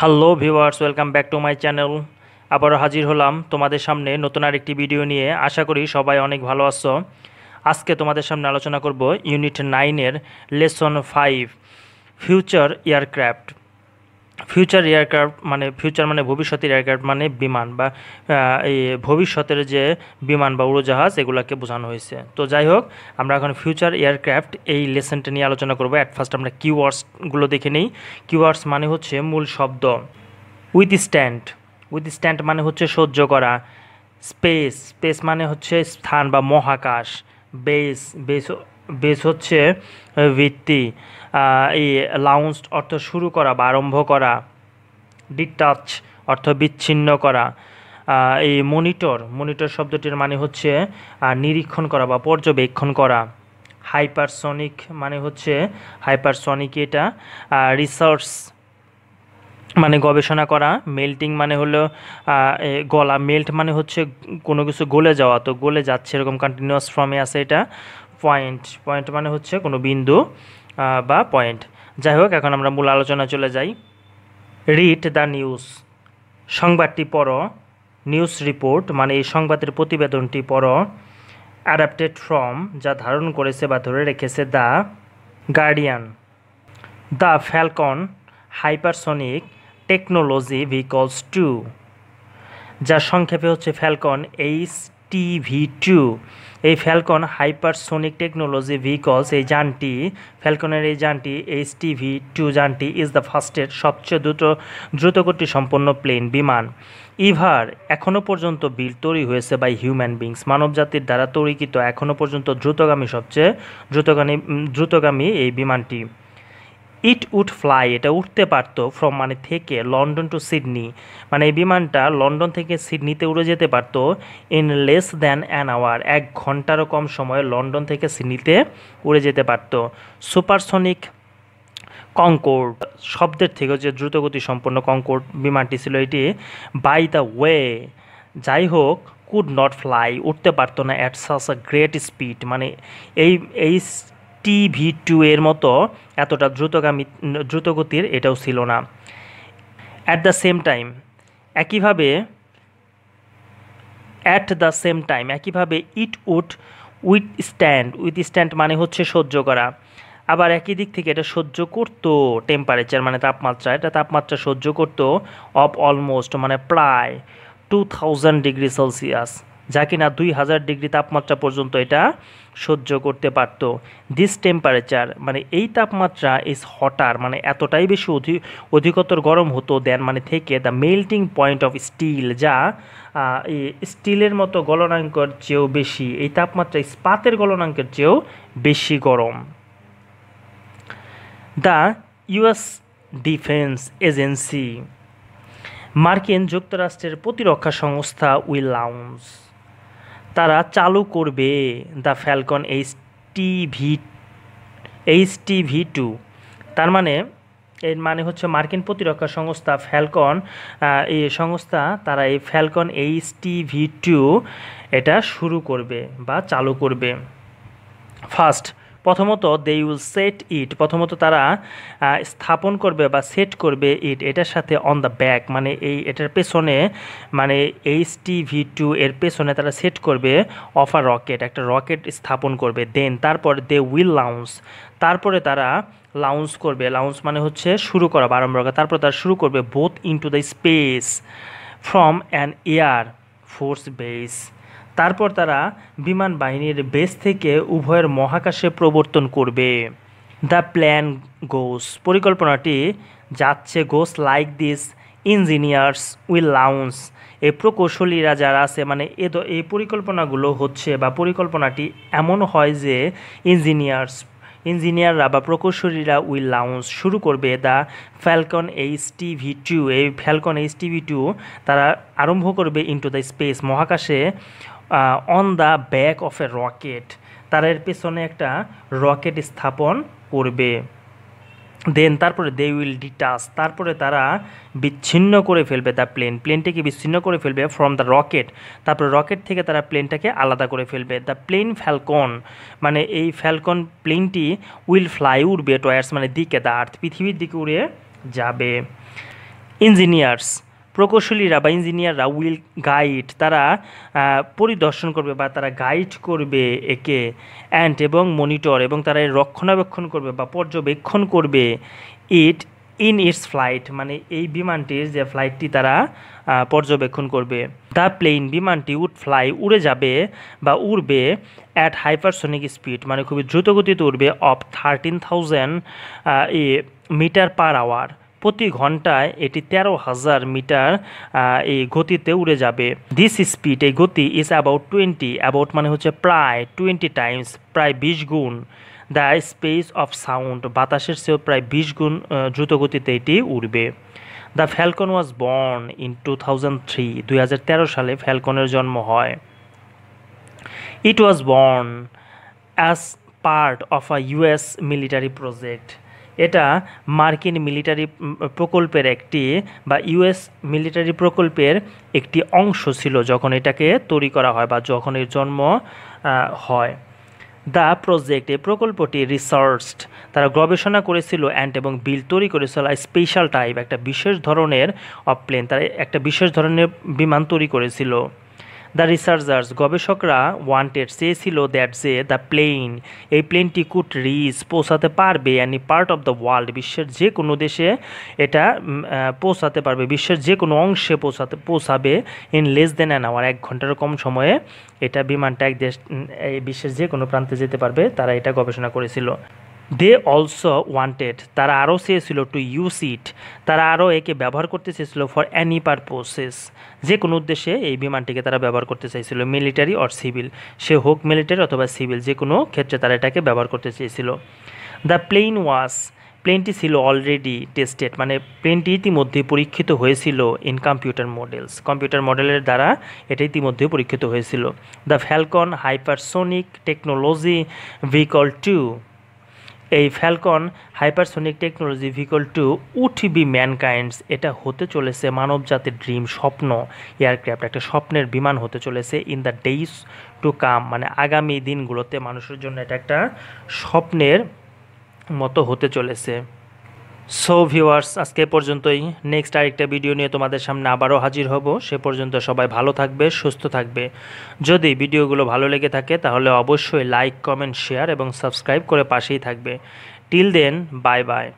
hello viewers welcome back to my channel আবারও হাজির হলাম তোমাদের সামনে নতুন আরেকটি ভিডিও নিয়ে আশা করি সবাই অনেক ভালো আছো আজকে তোমাদের সামনে আলোচনা করব ইউনিট নাইনের lesson five future aircraft future aircraft মানে ফিউচার মানে ভবিষ্যতের এয়ারক্রাফট মানে বিমান বা এই ভবিষ্যতের যে বিমান বা উড়োজাহাজ এগুলাকে বোঝানো হয়েছে তো যাই হোক আমরা এখন ফিউচার এয়ারক্রাফট এই লেসেনটা নিয়ে আলোচনা করবো অ্যাট ফার্স্ট আমরা কিউওয়ার্ডসগুলো দেখে নিই কিউওয়ার্ডস মানে হচ্ছে মূল শব্দ উইথ স্ট্যান্ড উইথ স্ট্যান্ড মানে হচ্ছে সহ্য করা স্পেস স্পেস মানে হচ্ছে স্থান বা মহাকাশ বেস বেস বেস হচ্ছে ভিত্তি এই লাউন্স অর্থ শুরু করা বা আরম্ভ করা ডিটাচ অর্থ বিচ্ছিন্ন করা এই মনিটর মনিটর শব্দটির মানে হচ্ছে নিরীক্ষণ করা বা পর্যবেক্ষণ করা হাইপারসনিক মানে হচ্ছে হাইপারসনিক এটা রিসার্চ মানে গবেষণা করা মেল্টিং মানে হলো গলা মেল্ট মানে হচ্ছে কোনো কিছু গলে যাওয়া তো গলে যাচ্ছে এরকম কন্টিনিউয়াস ফর্মে আছে এটা পয়েন্ট পয়েন্ট মানে হচ্ছে কোনো বিন্দু বা পয়েন্ট যাই হোক এখন আমরা মূল আলোচনা চলে যাই রিড দ্য নিউজ সংবাদটি পর নিউজ রিপোর্ট মানে এই সংবাদের প্রতিবেদনটি পর অ্যাডাপ্টেড ফ্রম যা ধারণ করেছে বা ধরে রেখেছে the Guardian the Falcon hypersonic technology vehicles two যা সংক্ষেপে হচ্ছে ফ্যালকন এইচ টিভি টু এই ফ্যালকন হাইপারসোনিক টেকনোলজি ভেহিকলস এই যানটি ফ্যালকনের এই যানটি এইচ টিভি টু যানটি ইজ দ্য ফার্স্টের সবচেয়ে দ্রুত দ্রুতগতি সম্পন্ন প্লেন বিমান ইভার এখনও পর্যন্ত বিল তৈরি হয়েছে বাই হিউম্যান বিংস মানবজাতির দ্বারা তৈরিকৃত এখনও পর্যন্ত দ্রুতগামী সবচেয়ে দ্রুতগামী দ্রুতগামী এই বিমানটি ইট উড ফ্লাই এটা উঠতে পারত ফ্রম মানে থেকে লন্ডন টু সিডনি মানে এই বিমানটা লন্ডন থেকে সিডনিতে উড়ে যেতে পারত in less than an hour এক ঘন্টারও কম সময়ে লন্ডন থেকে সিডনিতে উড়ে যেতে পারত সুপারসনিক কংকোর্ড শব্দের থেকে যে দ্রুতগতি সম্পন্ন কংকোর্ড বিমানটি ছিল এটি বাই দ্য ওয়ে যাই হোক কুড নট ফ্লাই উঠতে পারতো না at such a great speed মানে এই এই টিভি টু এর মতো এতটা দ্রুতগামী দ্রুতগতির এটাও ছিল না অ্যাট দ্য সেম টাইম একইভাবে অ্যাট দ্য সেম টাইম একইভাবে it would withstand withstand মানে হচ্ছে সহ্য করা আবার একই দিক থেকে এটা সহ্য করতো টেম্পারেচার মানে তাপমাত্রা এটা তাপমাত্রা সহ্য করতো অফ অলমোস্ট মানে প্রায় টু থাউজেন্ড ডিগ্রি সেলসিয়াস যা কিনা দুই হাজার ডিগ্রি তাপমাত্রা পর্যন্ত এটা সহ্য করতে পারত দিস টেম্পারেচার মানে এই তাপমাত্রা ইজ হটার মানে এতটাই বেশি অধিক অধিকতর গরম হতো দেন মানে থেকে the melting point of steel যা স্টিলের মতো গলনাঙ্কের চেয়েও বেশি এই তাপমাত্রা ইস্পাতের গলনাঙ্কের চেয়েও বেশি গরম দ্য ইউএস ডিফেন্স এজেন্সি মার্কিন যুক্তরাষ্ট্রের প্রতিরক্ষা সংস্থা উইল লাউন্স তারা চালু করবে the Falcon H TV H TV two তার মানে এর মানে হচ্ছে মার্কিন প্রতিরক্ষা সংস্থা ফ্যালকন এই সংস্থা তারা এই ফ্যালকন এইচ টিভি টু এটা শুরু করবে বা চালু করবে ফার্স্ট প্রথমত দে উইল সেট ইট প্রথমত তারা স্থাপন করবে বা সেট করবে ইট এটার সাথে অন দ্য ব্যাক মানে এই এটার পেছনে মানে এইচ টিভি টু এর পেছনে তারা সেট করবে অফ আ রকেট একটা রকেট স্থাপন করবে দেন তারপর দে উইল লাউন্স তারপরে তারা লাউন্স করবে লাউন্স মানে হচ্ছে শুরু করা বারম্বর তারপর তারা শুরু করবে both into the space from an air force base তারপর তারা বিমান বাহিনীর বেস থেকে উভয়ের মহাকাশে প্রবর্তন করবে দ্য প্ল্যান গোস পরিকল্পনাটি যাচ্ছে goes like this engineers will launch a প্রকৌশলীরা যারা আছে মানে এ এই পরিকল্পনাগুলো হচ্ছে বা পরিকল্পনাটি এমন হয় যে ইঞ্জিনিয়ার্স ইঞ্জিনিয়াররা বা প্রকৌশলীরা উইল লাউন্স শুরু করবে the Falcon H TV two এই ফ্যালকন এইচ টিভি টু তারা আরম্ভ করবে ইন্টু দ্য স্পেস মহাকাশে on the back of a rocket তারা এর পেছনে একটা রকেট স্থাপন করবে দেন তারপরে দে উইল ডিটাচ তারপরে তারা বিচ্ছিন্ন করে ফেলবে দ্য প্লেন প্লেনটাকে বিচ্ছিন্ন করে ফেলবে ফ্রম দ্য রকেট তারপরে রকেট থেকে তারা প্লেনটাকে আলাদা করে ফেলবে দ্য প্লেন ফ্যালকন মানে এই ফ্যালকন প্লেনটি উইল ফ্লাই উঠবে টয়ার্স মানে দিকে দ্য আর্থ পৃথিবীর দিকে উড়ে যাবে ইঞ্জিনিয়ার্স প্রকৌশলীরা বা ইঞ্জিনিয়াররা উইল গাইড তারা পরিদর্শন করবে বা তারা গাইড করবে একে অ্যান্ড এবং মনিটর এবং তারা এর রক্ষণাবেক্ষণ করবে বা পর্যবেক্ষণ করবে ইট ইন ইটস ফ্লাইট মানে এই বিমানটির যে ফ্লাইটটি তারা পর্যবেক্ষণ করবে দ্য প্লেন বিমানটি উড ফ্লাই উড়ে যাবে বা উড়বে অ্যাট হাইপারসোনিক স্পিড মানে খুবই দ্রুতগতিতে উড়বে of thirteen thousand metre per hour প্রতি ঘন্টায় এটি তেরো হাজার মিটার এই গতিতে উড়ে যাবে দিস স্পিড এই গতি ইজ অ্যাবাউট টোয়েন্টি অ্যাবাউট মানে হচ্ছে প্রায় টোয়েন্টি টাইমস প্রায় বিশ গুণ দ্য স্পেস অফ সাউন্ড বাতাসের চেয়েও প্রায় বিশ গুণ দ্রুতগতিতে এটি উড়বে the Falcon was born in two thousand three দুই সালে ফ্যালকনের জন্ম হয় it was born as part of a US military project এটা মার্কিন মিলিটারি প্রকল্পের একটি বা ইউএস মিলিটারি প্রকল্পের একটি অংশ ছিল যখন এটাকে তৈরি করা হয় বা যখন এর জন্ম হয় দ্য প্রজেক্ট এই প্রকল্পটি রিসার্চড তারা গবেষণা করেছিল অ্যান্ড এবং বিল তৈরি করেছিল স্পেশাল টাইপ একটা বিশেষ ধরনের অপ্লেন তারা একটা বিশেষ ধরনের বিমান তৈরি করেছিল দ্য রিসার্চার্স গবেষকরা ওয়ান্টেড চেয়েছিল দ্যাট যে দ্য প্লেন এই প্লেনটি কুট রিচ পৌঁছাতে পারবে any part of the world বিশ্বের যে কোনো দেশে এটা পৌঁছাতে পারবে বিশ্বের যে কোনো অংশে পৌঁছাতে পৌঁছাবে in less than an hour এক ঘন্টার কম সময়ে এটা বিমানটা এক দেশ বিশ্বের যে কোনো প্রান্তে যেতে পারবে তারা এটা গবেষণা করেছিল দে অলসো ওয়ান্টেড তারা আরও চেয়েছিল টু ইউজ ইট তারা আরও একে ব্যবহার করতে চেয়েছিল ফর অ্যানি পারপোসেস যে কোনো উদ্দেশ্যে এই বিমানটিকে তারা ব্যবহার করতে চাইছিল মিলিটারি অর সিভিল সে হোক মিলিটারি অথবা সিভিল যে কোনো ক্ষেত্রে তারা এটাকে ব্যবহার করতে চেয়েছিল দ্য প্লেন ওয়াশ প্লেনটি ছিল অলরেডি টেস্টেড মানে প্লেনটি ইতিমধ্যে পরীক্ষিত হয়েছিল ইন কম্পিউটার মডেলস কম্পিউটার মডেলের দ্বারা এটা ইতিমধ্যে পরীক্ষিত হয়েছিল the Falcon hypersonic technology vehicle two এই Falcon hypersonic technology vehicle two would be mankind's এটা হতে চলেছে মানব জাতির ড্রিম স্বপ্ন এয়ারক্রাফ্ট একটা স্বপ্নের বিমান হতে চলেছে in the days to come মানে আগামী দিনগুলোতে মানুষের জন্য এটা একটা স্বপ্নের মতো হতে চলেছে সো ভিউয়ার্স আজকে পর্যন্তই নেক্সট আরেকটা ভিডিও নিয়ে তোমাদের সামনে আবারও হাজির হব সে পর্যন্ত সবাই ভালো থাকবে সুস্থ থাকবে যদি ভিডিওগুলো ভালো লেগে থাকে তাহলে অবশ্যই লাইক কমেন্ট শেয়ার এবং সাবস্ক্রাইব করে পাশেই থাকবে টিল দেন বাই বাই